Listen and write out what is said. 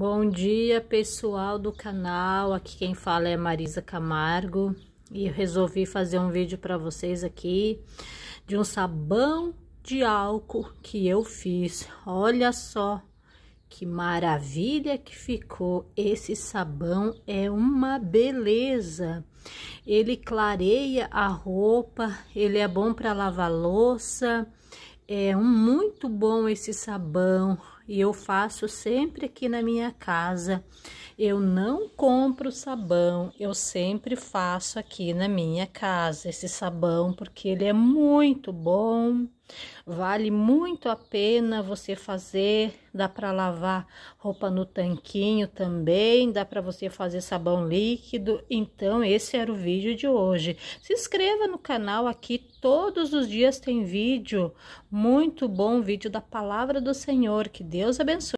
Bom dia pessoal do canal, aqui quem fala é Marisa Camargo e eu resolvi fazer um vídeo para vocês aqui de um sabão de álcool que eu fiz. Olha só que maravilha que ficou! Esse sabão é uma beleza. Ele clareia a roupa, ele é bom para lavar louça. É um muito bom esse sabão e eu faço sempre aqui na minha casa. Eu não compro sabão, eu sempre faço aqui na minha casa esse sabão, porque ele é muito bom. Vale muito a pena você fazer, dá para lavar roupa no tanquinho também, dá para você fazer sabão líquido. Então, esse era o vídeo de hoje. Se inscreva no canal aqui, todos os dias tem vídeo, muito bom vídeo da palavra do Senhor que Deus Deus abençoe.